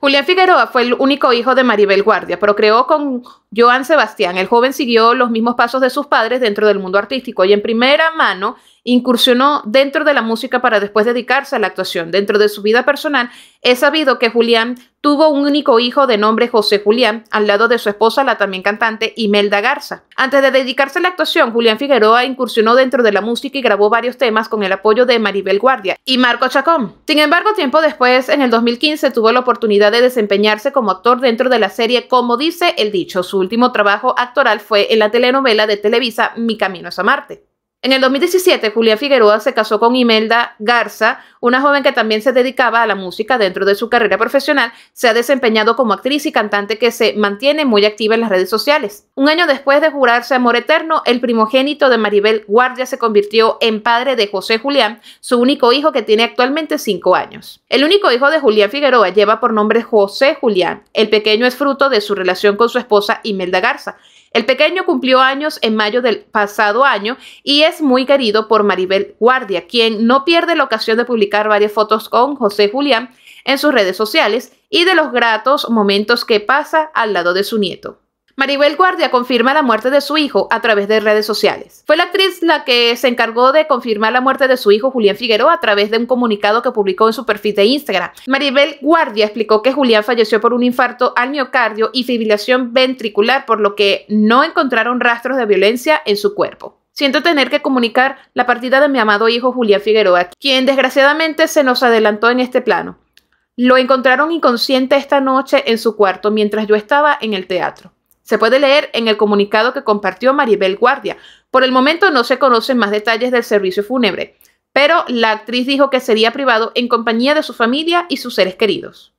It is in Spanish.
Julián Figueroa fue el único hijo de Maribel Guardia, pero creó con Joan Sebastián. El joven siguió los mismos pasos de sus padres dentro del mundo artístico y en primera mano incursionó dentro de la música para después dedicarse a la actuación. Dentro de su vida personal, es sabido que Julián tuvo un único hijo de nombre José Julián, al lado de su esposa, la también cantante Imelda Garza. Antes de dedicarse a la actuación, Julián Figueroa incursionó dentro de la música y grabó varios temas con el apoyo de Maribel Guardia y Marco Chacón. Sin embargo, tiempo después, en el 2015, tuvo la oportunidad de desempeñarse como actor dentro de la serie Como dice el dicho. Su último trabajo actoral fue en la telenovela de Televisa Mi Camino es a Marte. En el 2017, Julia Figueroa se casó con Imelda Garza, una joven que también se dedicaba a la música dentro de su carrera profesional. Se ha desempeñado como actriz y cantante que se mantiene muy activa en las redes sociales. Un año después de jurarse amor eterno, el primogénito de Maribel Guardia se convirtió en padre de José Julián, su único hijo que tiene actualmente 5 años. El único hijo de Julián Figueroa lleva por nombre José Julián. El pequeño es fruto de su relación con su esposa Imelda Garza. El pequeño cumplió años en mayo del pasado año y es muy querido por Maribel Guardia, quien no pierde la ocasión de publicar varias fotos con José Julián en sus redes sociales y de los gratos momentos que pasa al lado de su nieto. Maribel Guardia confirma la muerte de su hijo a través de redes sociales. Fue la actriz la que se encargó de confirmar la muerte de su hijo Julián Figueroa a través de un comunicado que publicó en su perfil de Instagram. Maribel Guardia explicó que Julián falleció por un infarto al miocardio y fibrilación ventricular, por lo que no encontraron rastros de violencia en su cuerpo. Siento tener que comunicar la partida de mi amado hijo Julián Figueroa, quien desgraciadamente se nos adelantó en este plano. Lo encontraron inconsciente esta noche en su cuarto mientras yo estaba en el teatro. Se puede leer en el comunicado que compartió Maribel Guardia. Por el momento no se conocen más detalles del servicio fúnebre, pero la actriz dijo que sería privado en compañía de su familia y sus seres queridos.